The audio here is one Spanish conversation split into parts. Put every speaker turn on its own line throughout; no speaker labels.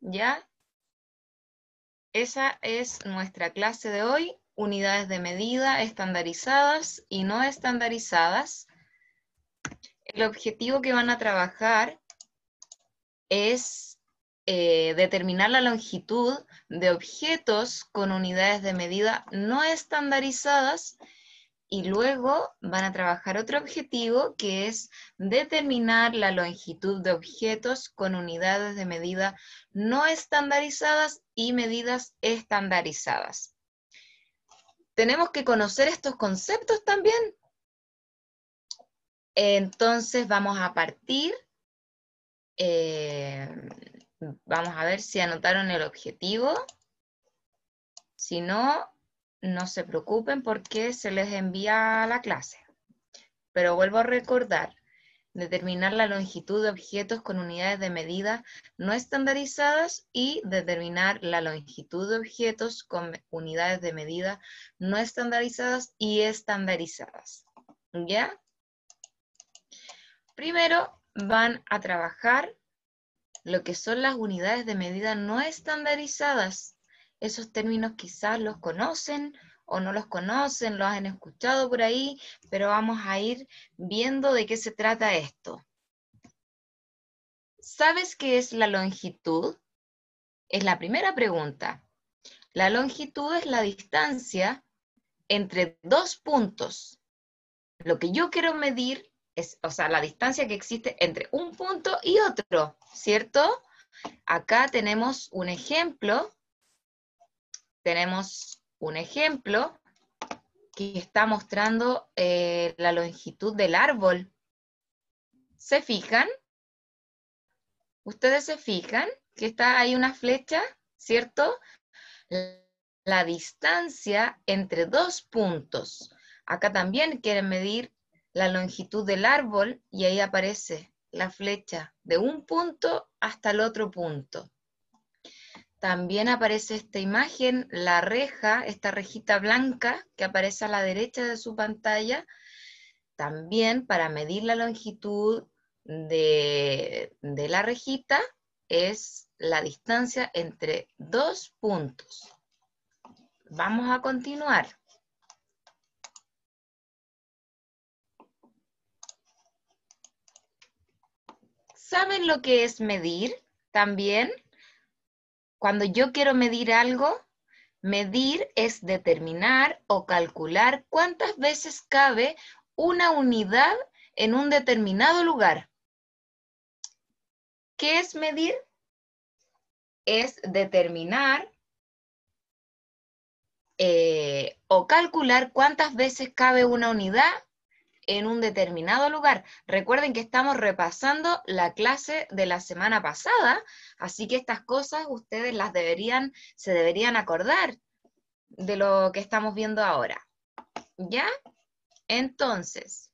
¿Ya? Esa es nuestra clase de hoy, unidades de medida estandarizadas y no estandarizadas. El objetivo que van a trabajar es eh, determinar la longitud de objetos con unidades de medida no estandarizadas y luego van a trabajar otro objetivo que es determinar la longitud de objetos con unidades de medida no estandarizadas y medidas estandarizadas. Tenemos que conocer estos conceptos también. Entonces vamos a partir, eh, vamos a ver si anotaron el objetivo. Si no, no se preocupen porque se les envía a la clase. Pero vuelvo a recordar, determinar la longitud de objetos con unidades de medida no estandarizadas y determinar la longitud de objetos con unidades de medida no estandarizadas y estandarizadas. ¿Ya? Primero van a trabajar lo que son las unidades de medida no estandarizadas esos términos quizás los conocen o no los conocen, los han escuchado por ahí, pero vamos a ir viendo de qué se trata esto. ¿Sabes qué es la longitud? Es la primera pregunta. La longitud es la distancia entre dos puntos. Lo que yo quiero medir es, o sea, la distancia que existe entre un punto y otro, ¿cierto? Acá tenemos un ejemplo tenemos un ejemplo que está mostrando eh, la longitud del árbol. ¿Se fijan? ¿Ustedes se fijan que está ahí una flecha, cierto? La distancia entre dos puntos. Acá también quieren medir la longitud del árbol y ahí aparece la flecha de un punto hasta el otro punto. También aparece esta imagen, la reja, esta rejita blanca que aparece a la derecha de su pantalla, también para medir la longitud de, la rejita es la distancia entre dos puntos. Vamos a continuar. ¿Saben lo que es medir también? Cuando yo quiero medir algo, medir es determinar o calcular cuántas veces cabe una unidad en un determinado lugar. ¿Qué es medir? Es determinar eh, o calcular cuántas veces cabe una unidad en un determinado lugar. Recuerden que estamos repasando la clase de la semana pasada, así que estas cosas ustedes las deberían, se deberían acordar de lo que estamos viendo ahora. ¿Ya? Entonces,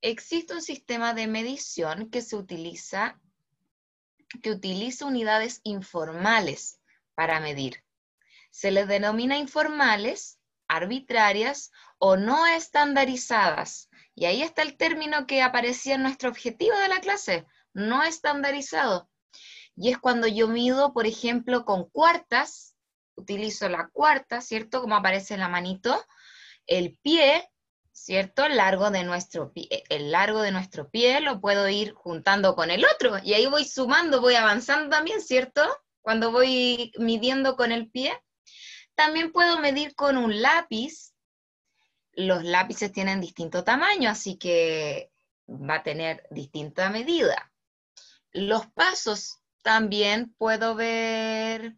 existe un sistema de medición que se utiliza, que utiliza unidades informales para medir. Se les denomina informales arbitrarias o no estandarizadas. Y ahí está el término que aparecía en nuestro objetivo de la clase, no estandarizado. Y es cuando yo mido, por ejemplo, con cuartas, utilizo la cuarta, ¿cierto? Como aparece en la manito, el pie, ¿cierto? El largo de nuestro pie, eh, el largo de nuestro pie lo puedo ir juntando con el otro y ahí voy sumando, voy avanzando también, ¿cierto? Cuando voy midiendo con el pie. También puedo medir con un lápiz. Los lápices tienen distinto tamaño, así que va a tener distinta medida. Los pasos también puedo ver,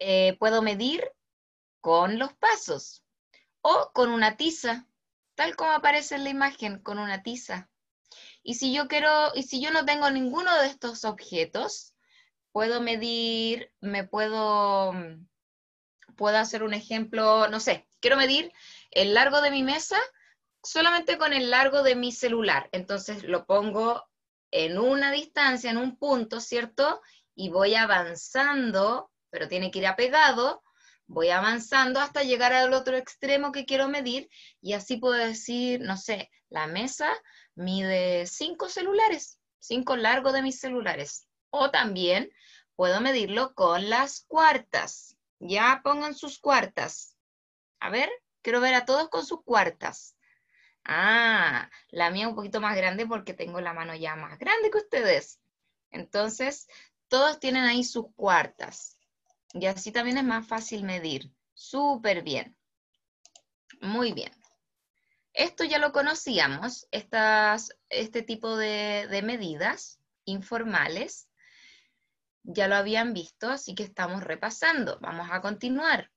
eh, puedo medir con los pasos o con una tiza, tal como aparece en la imagen, con una tiza. Y si yo quiero, y si yo no tengo ninguno de estos objetos, puedo medir, me puedo Puedo hacer un ejemplo, no sé, quiero medir el largo de mi mesa solamente con el largo de mi celular. Entonces lo pongo en una distancia, en un punto, ¿cierto? Y voy avanzando, pero tiene que ir apegado, voy avanzando hasta llegar al otro extremo que quiero medir y así puedo decir, no sé, la mesa mide cinco celulares, cinco largos de mis celulares. O también puedo medirlo con las cuartas. Ya pongan sus cuartas. A ver, quiero ver a todos con sus cuartas. Ah, la mía un poquito más grande porque tengo la mano ya más grande que ustedes. Entonces, todos tienen ahí sus cuartas. Y así también es más fácil medir. Súper bien. Muy bien. Esto ya lo conocíamos, estas, este tipo de medidas informales ya lo habían visto, así que estamos repasando. Vamos a continuar.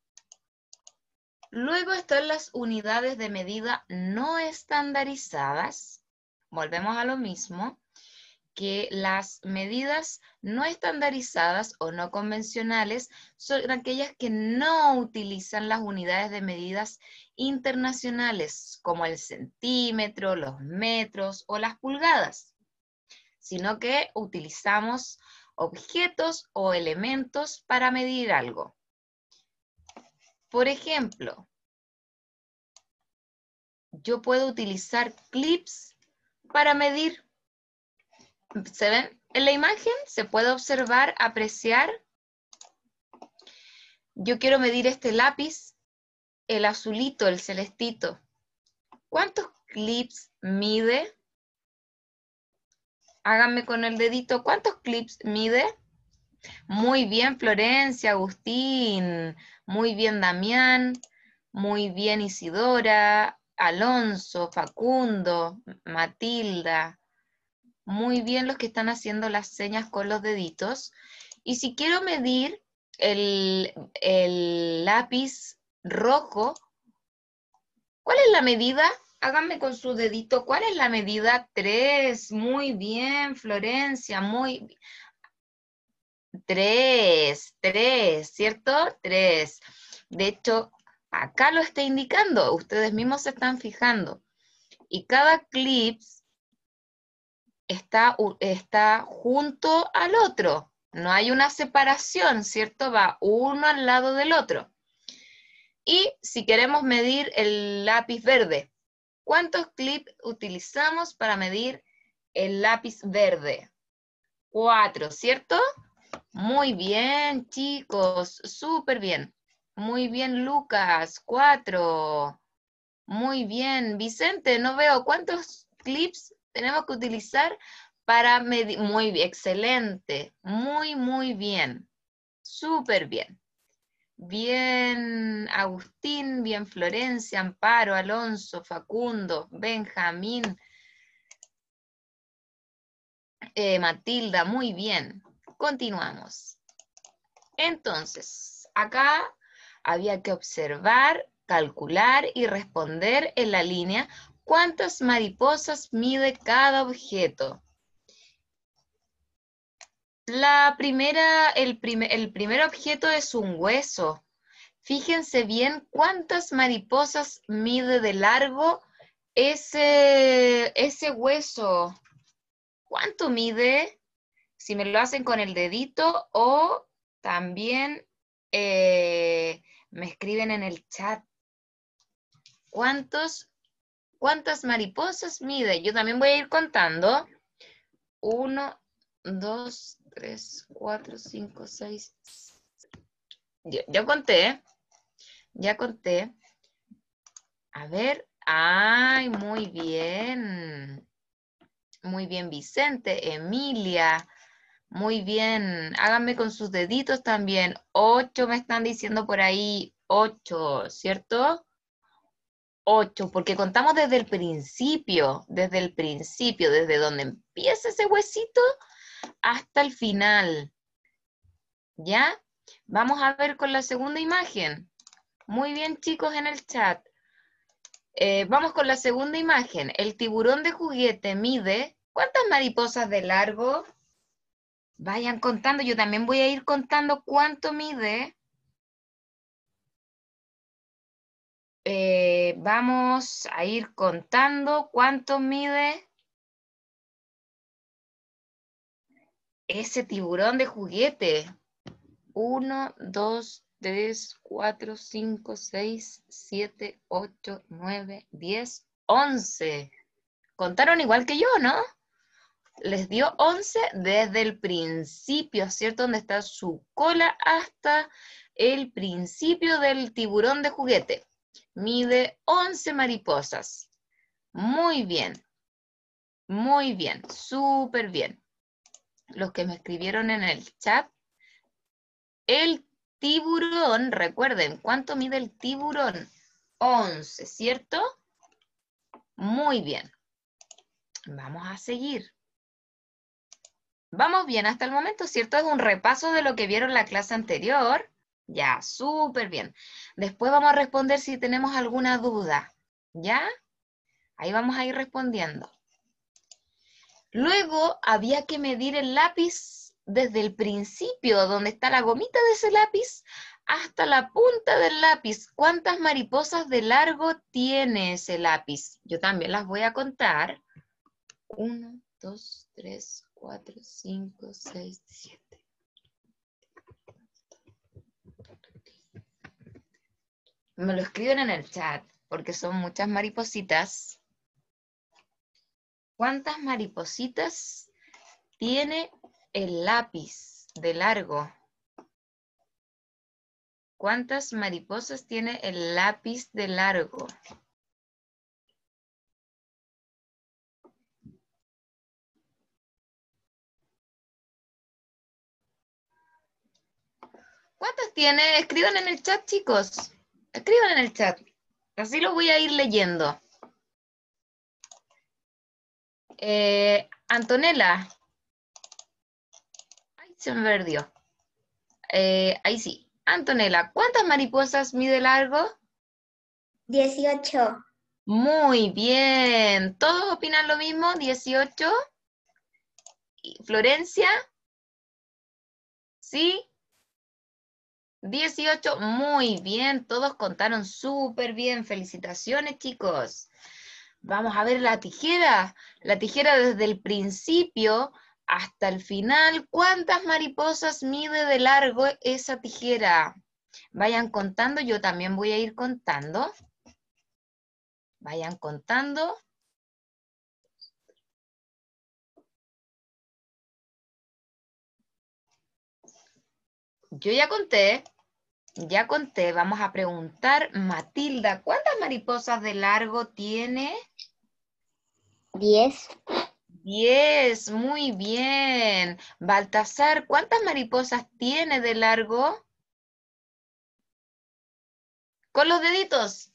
Luego están las unidades de medida no estandarizadas. Volvemos a lo mismo, que las medidas no estandarizadas o no convencionales son aquellas que no utilizan las unidades de medidas internacionales, como el centímetro, los metros o las pulgadas, sino que utilizamos objetos o elementos para medir algo. Por ejemplo, yo puedo utilizar clips para medir. ¿Se ven? En la imagen se puede observar, apreciar. Yo quiero medir este lápiz, el azulito, el celestito. ¿Cuántos clips mide? Háganme con el dedito, ¿cuántos clips mide? Muy bien, Florencia, Agustín. Muy bien, Damián. Muy bien, Isidora. Alonso, Facundo, Matilda. Muy bien los que están haciendo las señas con los deditos. Y si quiero medir el, el lápiz rojo, ¿cuál es la medida? Háganme con su dedito, ¿cuál es la medida 3? Muy bien, Florencia, muy bien. Tres, 3, ¿cierto? 3. De hecho, acá lo está indicando, ustedes mismos se están fijando. Y cada clip está, está junto al otro. No hay una separación, ¿cierto? Va uno al lado del otro. Y si queremos medir el lápiz verde, ¿Cuántos clips utilizamos para medir el lápiz verde? Cuatro, ¿cierto? Muy bien, chicos. Súper bien. Muy bien, Lucas. Cuatro. Muy bien. Vicente, no veo cuántos clips tenemos que utilizar para medir. Muy bien, excelente. Muy, muy bien. Súper bien. Bien Agustín, bien Florencia, Amparo, Alonso, Facundo, Benjamín, eh, Matilda, muy bien. Continuamos. Entonces, acá había que observar, calcular y responder en la línea cuántas mariposas mide cada objeto. La primera, el, primer objeto es un hueso. Fíjense bien cuántas mariposas mide de largo ese, ese hueso. ¿Cuánto mide? Si me lo hacen con el dedito o también eh, me escriben en el chat. ¿Cuántos, ¿Cuántas mariposas mide? Yo también voy a ir contando. Uno, dos, 3, 4, 5, 6. Ya conté, ya conté. A ver, ay, muy bien. Muy bien, Vicente, Emilia. Muy bien, háganme con sus deditos también. Ocho me están diciendo por ahí, ocho, ¿cierto? Ocho, porque contamos desde el principio, desde el principio, desde donde empieza ese huesito hasta el final. ¿Ya? Vamos a ver con la segunda imagen. Muy bien, chicos, en el chat. Eh, vamos con la segunda imagen. El tiburón de juguete mide... ¿Cuántas mariposas de largo? Vayan contando. Yo también voy a ir contando cuánto mide. Eh, vamos a ir contando cuánto mide Ese tiburón de juguete. Uno, dos, tres, cuatro, cinco, seis, siete, ocho, nueve, diez, once. Contaron igual que yo, ¿no? Les dio once desde el principio, ¿cierto? Donde está su cola hasta el principio del tiburón de juguete. Mide once mariposas. Muy bien. Muy bien. Súper bien los que me escribieron en el chat. El tiburón, recuerden, ¿cuánto mide el tiburón? 11, ¿cierto? Muy bien. Vamos a seguir. Vamos bien hasta el momento, ¿cierto? Es un repaso de lo que vieron la clase anterior. Ya, súper bien. Después vamos a responder si tenemos alguna duda. ¿Ya? Ahí vamos a ir respondiendo. Luego había que medir el lápiz desde el principio, donde está la gomita de ese lápiz, hasta la punta del lápiz. ¿Cuántas mariposas de largo tiene ese lápiz? Yo también las voy a contar. Uno, dos, tres, cuatro, cinco, seis, siete. Me lo escriben en el chat, porque son muchas maripositas. ¿Cuántas maripositas tiene el lápiz de largo? ¿Cuántas mariposas tiene el lápiz de largo? ¿Cuántas tiene? Escriban en el chat, chicos. Escriban en el chat. Así lo voy a ir leyendo. Eh, Antonella. Ay, se eh, ahí sí. Antonella, ¿cuántas mariposas mide largo? Dieciocho. Muy bien. ¿Todos opinan lo mismo? 18. Florencia. ¿Sí? Dieciocho, Muy bien. Todos contaron súper bien. Felicitaciones, chicos vamos a ver la tijera, la tijera desde el principio hasta el final. ¿Cuántas mariposas mide de largo esa tijera? Vayan contando, yo también voy a ir contando. Vayan contando. Yo ya conté, ya conté, vamos a preguntar, Matilda, ¿cuántas mariposas de largo tiene? Diez. Diez, muy bien. Baltasar, ¿cuántas mariposas tiene de largo? Con los deditos.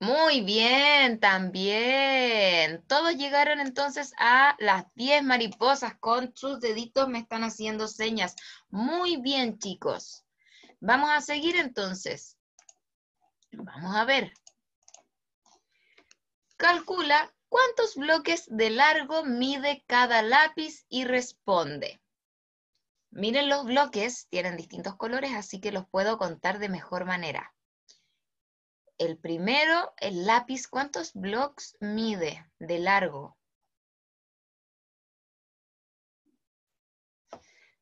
Muy bien, también. Todos llegaron entonces a las 10 mariposas con sus deditos, me están haciendo señas. Muy bien, chicos. Vamos a seguir entonces. Vamos a ver. Calcula cuántos bloques de largo mide cada lápiz y responde. Miren los bloques, tienen distintos colores, así que los puedo contar de mejor manera. El primero, el lápiz, ¿cuántos bloques mide de largo?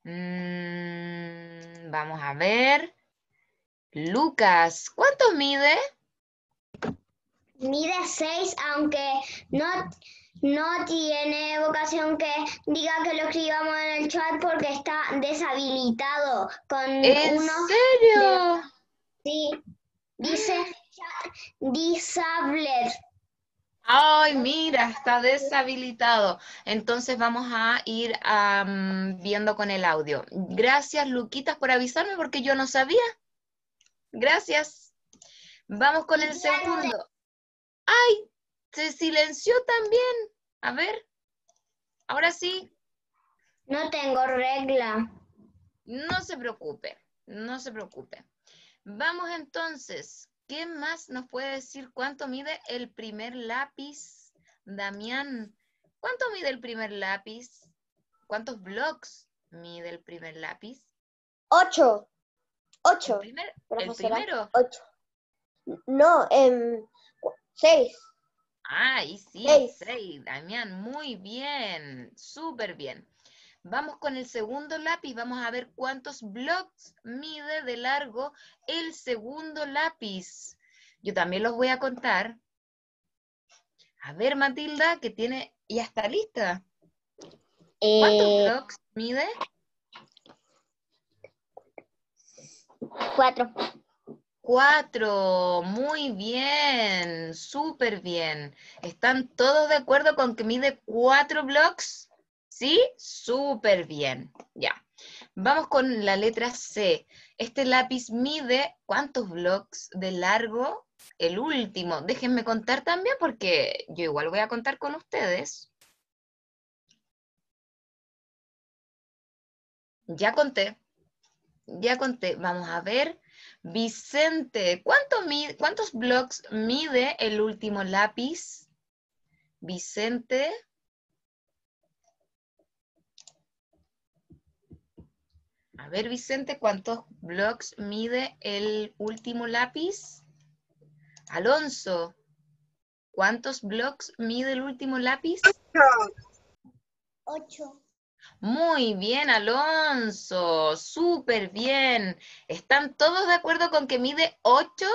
Mm, vamos a ver. Lucas, ¿cuánto mide? mide 6, aunque no, no tiene vocación que diga que lo escribamos en el chat porque está deshabilitado. Con ¿En serio? sí. Dice ah. chat disabled. Ay, mira, está deshabilitado. Entonces vamos a ir viendo con el audio. Gracias, Luquitas, por avisarme porque yo no sabía. Gracias. Vamos con el segundo. ¡Ay! Se silenció también. A ver, ahora sí. No tengo regla. No se preocupe, no se preocupe. Vamos entonces, ¿qué más nos puede decir cuánto mide el primer lápiz? Damián, ¿cuánto mide el primer lápiz? ¿Cuántos blocks mide el primer lápiz? Ocho. Ocho. ¿El, primero? Ocho. No, en. Em, Seis. Ah, y sí, seis. Damián, muy bien, súper bien. Vamos con el segundo lápiz, vamos a ver cuántos blocks mide de largo el segundo lápiz. Yo también los voy a contar. A ver, Matilda, que tiene, ya está lista. ¿Cuántos eh, blocks mide? Cuatro cuatro. Muy bien, súper bien. ¿Están todos de acuerdo con que mide cuatro blocks? ¿Sí? Súper bien. Ya. Vamos con la letra C. Este lápiz mide cuántos blocks de largo el último. Déjenme contar también porque yo igual voy a contar con ustedes. Ya conté. Ya conté. Vamos a ver. Vicente, ¿cuántos blocks mide el último lápiz? Vicente. A ver, Vicente, ¿cuántos blocks mide el último lápiz? Alonso, ¿cuántos blocks mide el último lápiz? Ocho. Ocho. Muy bien, Alonso, súper bien. ¿Están todos de acuerdo con que mide ocho?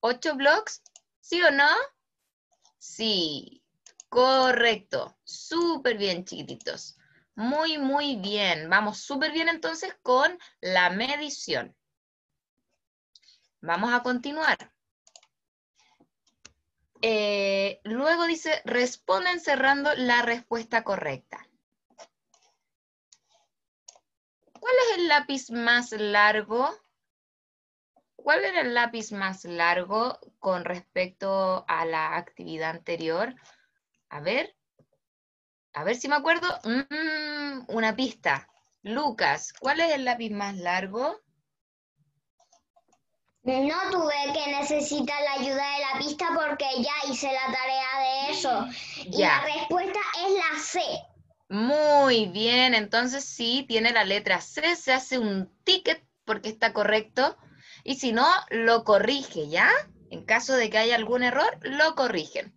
¿Ocho blocks? ¿Sí o no? Sí, correcto. Súper bien, chiquititos. Muy, muy bien. Vamos súper bien entonces con la medición. Vamos a continuar. Eh, luego dice, responden cerrando la respuesta correcta. ¿Cuál es el lápiz más largo? ¿Cuál era el lápiz más largo con respecto a la actividad anterior? A ver, a ver si me acuerdo. Mm, una pista. Lucas, ¿cuál es el lápiz más largo? No tuve que necesitar la ayuda de la pista porque ya hice la tarea de eso. Y la respuesta es la C. Muy bien, entonces sí, tiene la letra C, se hace un ticket porque está correcto y si no, lo corrige, ¿ya? En caso de que haya algún error, lo corrigen.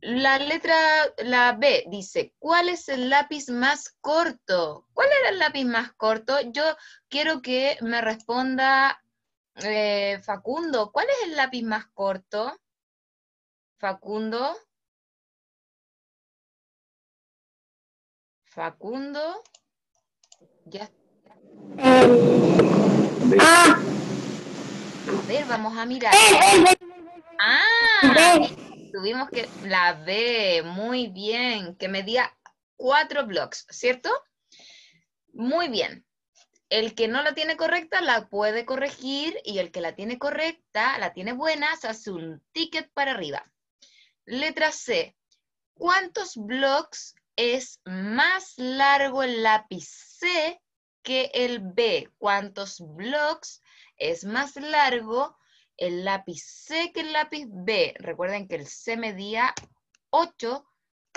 La letra, la B, dice, ¿cuál es el lápiz más corto? ¿Cuál era el lápiz más corto? Yo quiero que me responda eh, Facundo, ¿cuál es el lápiz más corto? Facundo. Facundo. Ya. A ver, vamos a mirar. Eh, eh, eh. Ah, tuvimos que la B, muy bien, que medía cuatro blocks, ¿cierto? Muy bien. El que no la tiene correcta la puede corregir y el que la tiene correcta, la tiene buena, se hace un ticket para arriba. Letra C. ¿Cuántos blocks es más largo el lápiz C que el B. ¿Cuántos blocks es más largo el lápiz C que el lápiz B? Recuerden que el C medía 8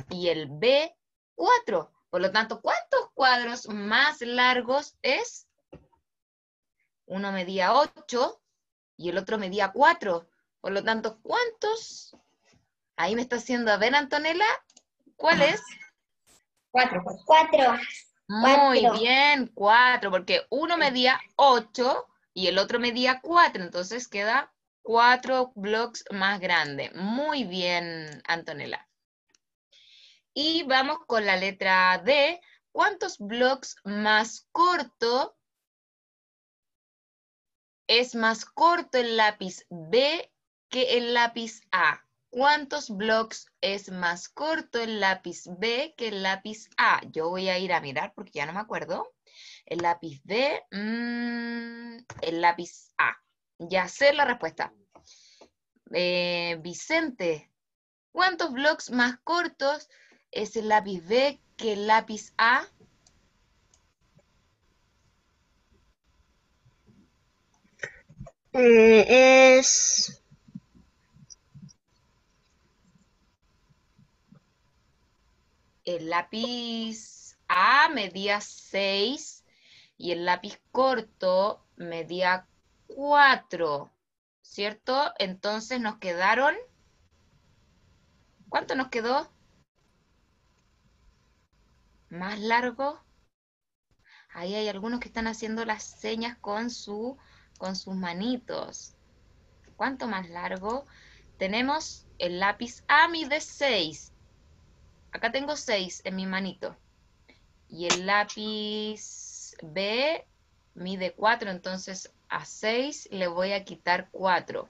y el B 4. Por lo tanto, ¿cuántos cuadros más largos es? Uno medía 8 y el otro medía 4. Por lo tanto, ¿cuántos? Ahí me está haciendo, a ver Antonella, ¿cuál es? Cuatro. Pues, cuatro. Muy bien, cuatro, porque uno medía ocho y el otro medía cuatro, entonces queda cuatro blocks más grande. Muy bien, Antonella. Y vamos con la letra D. ¿Cuántos blocks más corto es más corto el lápiz B que el lápiz A? ¿Cuántos bloques es más corto el lápiz B que el lápiz A? Yo voy a ir a mirar porque ya no me acuerdo. El lápiz B, mm, el lápiz A. Ya sé la respuesta. Eh, Vicente, ¿cuántos bloques más cortos es el lápiz B que el lápiz A? Eh, es El lápiz A medía 6 y el lápiz corto medía 4, ¿cierto? Entonces nos quedaron... ¿Cuánto nos quedó? Más largo. Ahí hay algunos que están haciendo las señas con, su, con sus manitos. ¿Cuánto más largo? Tenemos el lápiz A mide 6 Acá tengo 6 en mi manito. Y el lápiz B mide 4, entonces a 6 le voy a quitar 4.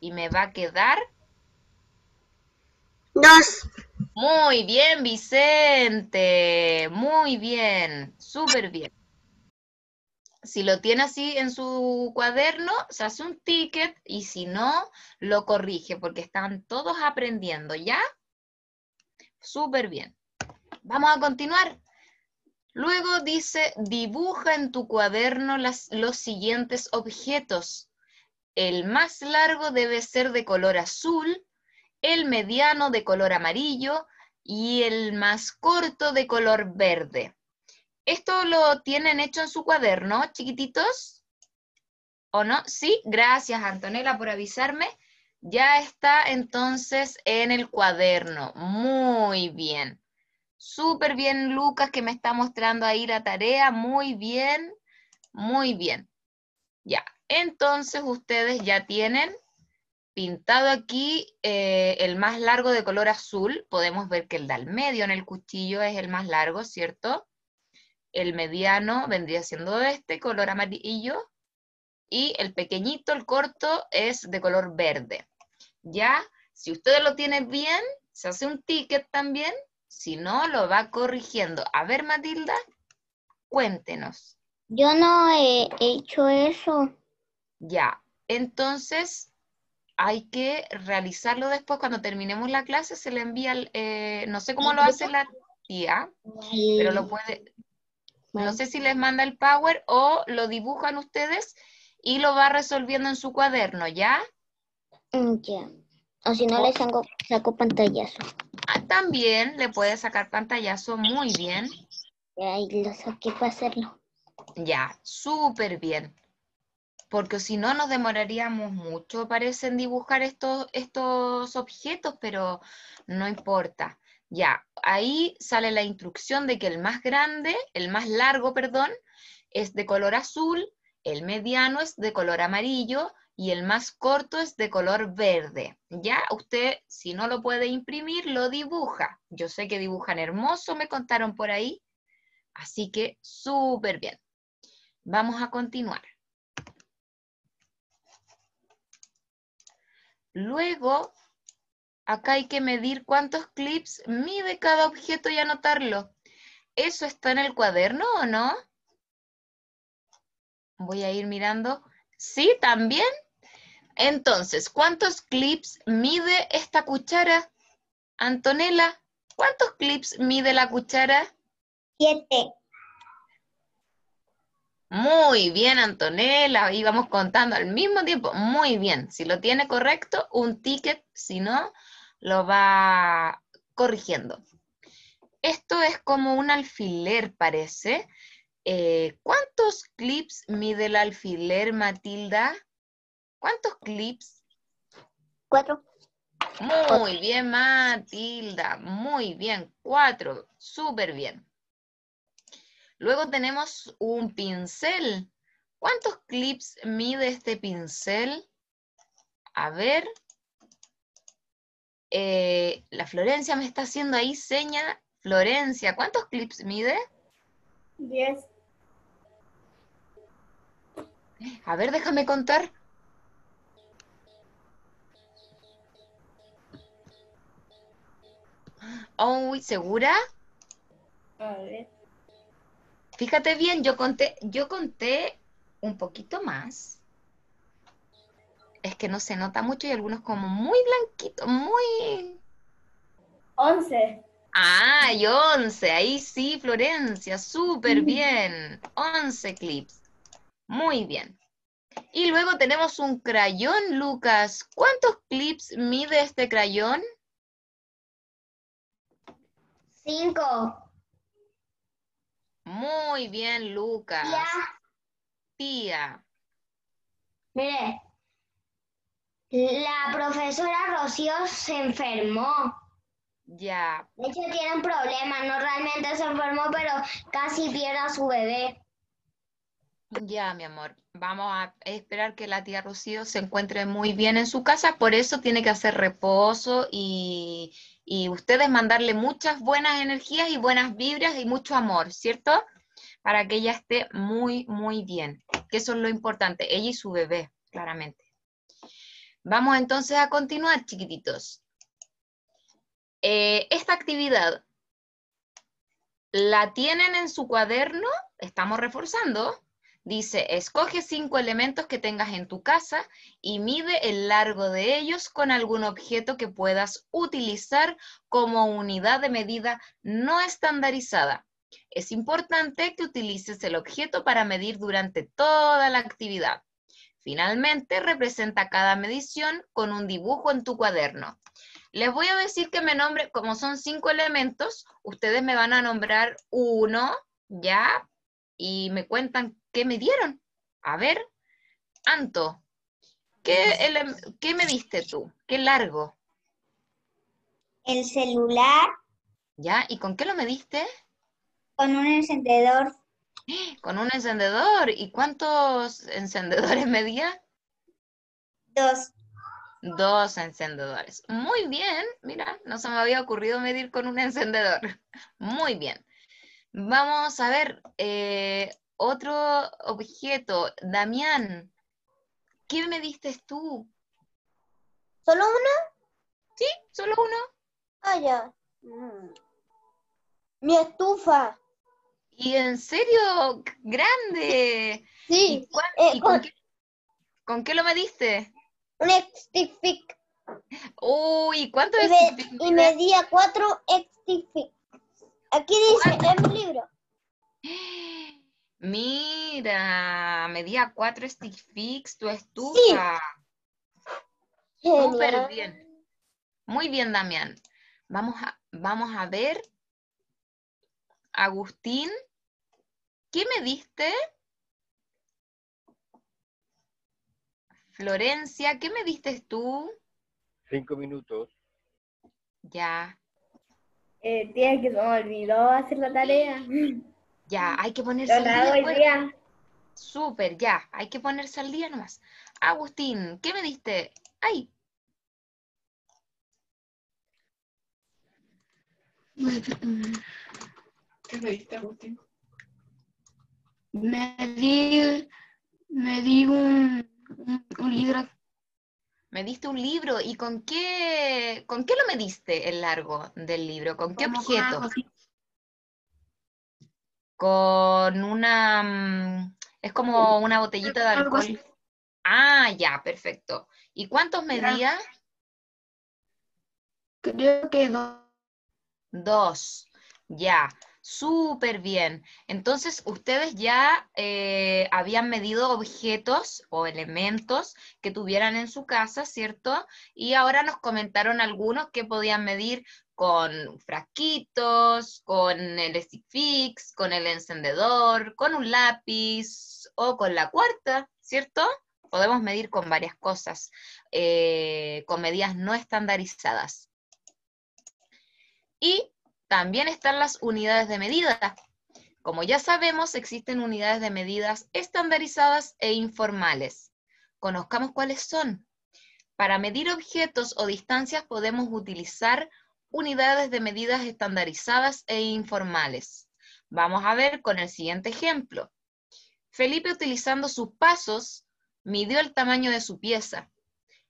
Y me va a quedar... 2. Muy bien, Vicente. Muy bien. Súper bien. Si lo tiene así en su cuaderno, se hace un ticket y si no, lo corrige porque están todos aprendiendo, ¿ya? Súper bien. Vamos a continuar. Luego dice, dibuja en tu cuaderno las, los siguientes objetos. El más largo debe ser de color azul, el mediano de color amarillo y el más corto de color verde. ¿Esto lo tienen hecho en su cuaderno, chiquititos? ¿O no? Sí, gracias Antonella por avisarme. Ya está entonces en el cuaderno. Muy bien. Súper bien, Lucas, que me está mostrando ahí la tarea. Muy bien, muy bien. Ya, entonces ustedes ya tienen pintado aquí eh, el más largo de color azul. Podemos ver que el del medio en el cuchillo es el más largo, ¿cierto? El mediano vendría siendo este, color amarillo. Y el pequeñito, el corto, es de color verde. ¿ya? Si ustedes lo tienen bien, se hace un ticket también, si no, lo va corrigiendo. A ver, Matilda, cuéntenos. Yo no he hecho eso. Ya, entonces hay que realizarlo después cuando terminemos la clase, se le envía, el, eh, no sé cómo lo hace la tía, pero lo puede, no sé si les manda el power o lo dibujan ustedes y lo va resolviendo en su cuaderno, ¿ya? Mm, ya. O si no, le saco, pantallazo. Ah, también le puede sacar pantallazo muy bien. Ya, lo para hacerlo. Ya, súper bien. Porque si no, nos demoraríamos mucho, parece, en dibujar estos, estos objetos, pero no importa. Ya, ahí sale la instrucción de que el más grande, el más largo, perdón, es de color azul, el mediano es de color amarillo y el más corto es de color verde. Ya usted, si no lo puede imprimir, lo dibuja. Yo sé que dibujan hermoso, me contaron por ahí. Así que súper bien. Vamos a continuar. Luego, acá hay que medir cuántos clips mide cada objeto y anotarlo. ¿Eso está en el cuaderno o no? Voy a ir mirando. Sí, también entonces, ¿cuántos clips mide esta cuchara? Antonella, ¿cuántos clips mide la cuchara? Siete. Muy bien, Antonella. Íbamos vamos contando al mismo tiempo. Muy bien. Si lo tiene correcto, un ticket. Si no, lo va corrigiendo. Esto es como un alfiler, parece. Eh, ¿Cuántos clips mide el alfiler, Matilda? ¿Cuántos clips? Cuatro. Muy bien, Matilda. Muy bien. Cuatro. Súper bien. Luego tenemos un pincel. ¿Cuántos clips mide este pincel? A ver. Eh, la Florencia me está haciendo ahí seña. Florencia, ¿cuántos clips mide? Diez. A ver, déjame contar. ¿segura? A ver. Fíjate bien, yo conté, yo conté un poquito más. Es que no se nota mucho y algunos como muy blanquitos, muy... Once. Ah, y once, ahí sí, Florencia, súper bien. Once clips. Muy bien. Y luego tenemos un crayón, Lucas. ¿Cuántos clips mide este crayón? Cinco. Muy bien, Lucas. Tía. Mire, la profesora Rocío se enfermó. Ya. De hecho, tiene un problema, no realmente se enfermó, pero casi pierde a su bebé. Ya, mi amor. Vamos a esperar que la tía Rocío se encuentre muy bien en su casa, por eso tiene que hacer reposo y, y ustedes mandarle muchas buenas energías y buenas vibras y mucho amor, ¿cierto? Para que ella esté muy, muy bien, que eso es lo importante, ella y su bebé, claramente. Vamos entonces a continuar, chiquititos. Eh, esta actividad, ¿la tienen en su cuaderno? Estamos reforzando. Dice, escoge cinco elementos que tengas en tu casa y mide el largo de ellos con algún objeto que puedas utilizar como unidad de medida no estandarizada. Es importante que utilices el objeto para medir durante toda la actividad. Finalmente, representa cada medición con un dibujo en tu cuaderno. Les voy a decir que me nombre, como son cinco elementos, ustedes me van a nombrar uno, ¿ya? Y me cuentan ¿qué me dieron? A ver, Anto, ¿qué, me diste tú? ¿Qué largo? El celular. ¿Ya? ¿Y con qué lo mediste? Con un encendedor. Con un encendedor. ¿Y cuántos encendedores medía? Dos. Dos encendedores. Muy bien. Mira, no se me había ocurrido medir con un encendedor. Muy bien. Vamos a ver, eh, otro objeto. Damián, ¿qué me diste tú? ¿Solo uno? Sí, solo uno. Ah, ya. Mm. Mi estufa. ¿Y en serio? ¡Grande! Sí. Eh, con, oh. qué, con, qué, lo mediste? Un extific. Uy, ¿cuánto es? Y, y medía cuatro extific. Aquí dice en mi libro. Mira, medía cuatro stick fix tu estufa. Sí. bien. Muy bien, Damián. Vamos a, vamos a ver. Agustín, ¿qué me diste? Florencia, ¿qué me diste tú? Cinco minutos. Ya. Eh, que me olvidó hacer la tarea. Ya, hay que ponerse al pues. día. Súper, ya, hay que ponerse al día nomás. Agustín, ¿qué me diste? ¡Ay! ¿Qué me diste, Agustín? Me di, me di un, libro. Me diste un libro, ¿y con qué, con qué lo mediste el largo del libro? ¿Con qué objeto? con una... Mm, es como una botellita de alcohol. Ah, ya, perfecto. ¿Y cuántos medía? Creo que dos. Dos, ya. Súper bien. Entonces, ustedes ya eh, habían medido objetos o elementos que tuvieran en su casa, ¿cierto? Y ahora nos comentaron algunos que podían medir con frasquitos, con el fix, con el encendedor, con un lápiz o con la cuarta, ¿cierto? Podemos medir con varias cosas, eh, con medidas no estandarizadas. Y también están las unidades de medida. Como ya sabemos, existen unidades de medidas estandarizadas e informales. Conozcamos cuáles son. Para medir objetos o distancias podemos utilizar unidades de medidas estandarizadas e informales. Vamos a ver con el siguiente ejemplo. Felipe utilizando sus pasos midió el tamaño de su pieza.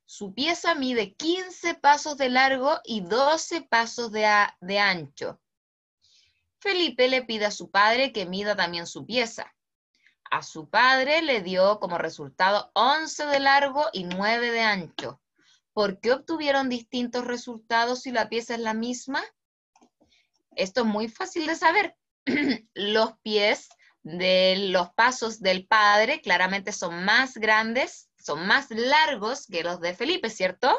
Su pieza mide 15 pasos de largo y 12 pasos de, ancho. Felipe le pide a su padre que mida también su pieza. A su padre le dio como resultado 11 de largo y 9 de ancho. ¿Por qué obtuvieron distintos resultados si la pieza es la misma? Esto es muy fácil de saber. los pies de los pasos del padre claramente son más grandes, son más largos que los de Felipe, ¿cierto?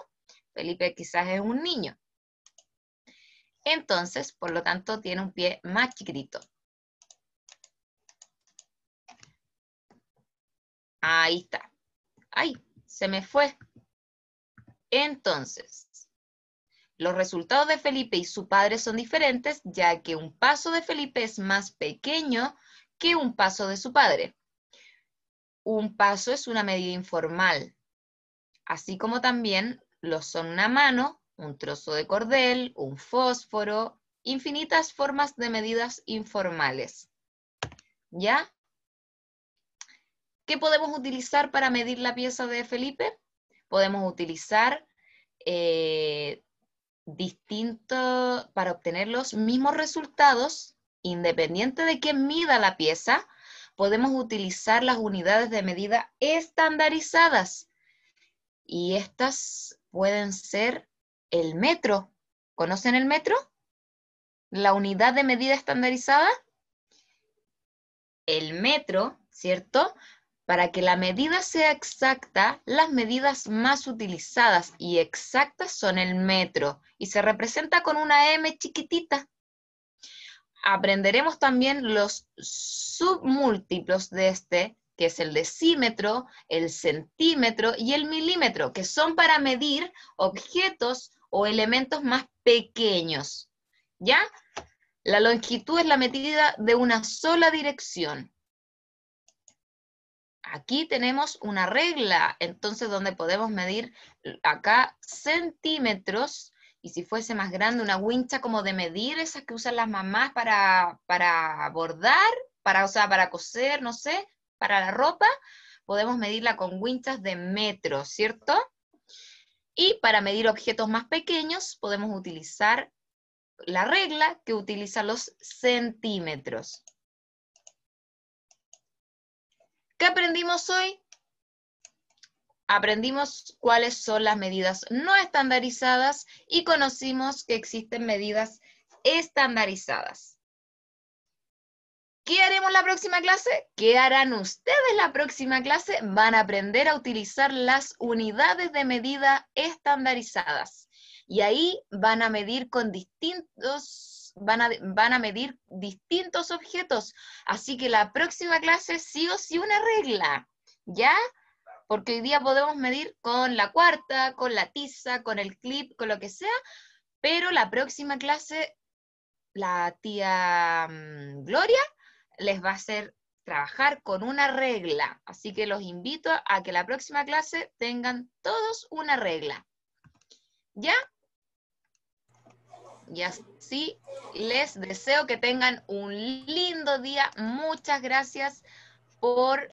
Felipe quizás es un niño. Entonces, por lo tanto, tiene un pie más chiquitito. Ahí está. Ay, se me fue. Entonces, los resultados de Felipe y su padre son diferentes, ya que un paso de Felipe es más pequeño que un paso de su padre. Un paso es una medida informal, así como también lo son una mano, un trozo de cordel, un fósforo, infinitas formas de medidas informales. ¿Ya? ¿Qué podemos utilizar para medir la pieza de Felipe? podemos utilizar eh, distintos para obtener los mismos resultados, independiente de qué mida la pieza, podemos utilizar las unidades de medida estandarizadas. Y estas pueden ser el metro. ¿Conocen el metro? La unidad de medida estandarizada. El metro, ¿cierto? Para que la medida sea exacta, las medidas más utilizadas y exactas son el metro y se representa con una M chiquitita. Aprenderemos también los submúltiplos de este, que es el decímetro, el centímetro y el milímetro, que son para medir objetos o elementos más pequeños. ¿Ya? La longitud es la medida de una sola dirección. Aquí tenemos una regla, entonces donde podemos medir acá centímetros, y si fuese más grande una wincha como de medir, esas que usan las mamás para, para bordar, para, o sea, para coser, no sé, para la ropa, podemos medirla con winchas de metros, ¿cierto? Y para medir objetos más pequeños podemos utilizar la regla que utiliza los centímetros. ¿Qué aprendimos hoy? Aprendimos cuáles son las medidas no estandarizadas y conocimos que existen medidas estandarizadas. ¿Qué haremos la próxima clase? ¿Qué harán ustedes la próxima clase? Van a aprender a utilizar las unidades de medida estandarizadas. Y ahí van a medir con distintos van a, medir distintos objetos. Así que la próxima clase sí o sí una regla, ¿ya? Porque hoy día podemos medir con la cuarta, con la tiza, con el clip, con lo que sea, pero la próxima clase la tía mm, Gloria les va a hacer trabajar con una regla. Así que los invito a que la próxima clase tengan todos una regla. ¿Ya? y así les deseo que tengan un lindo día. Muchas gracias por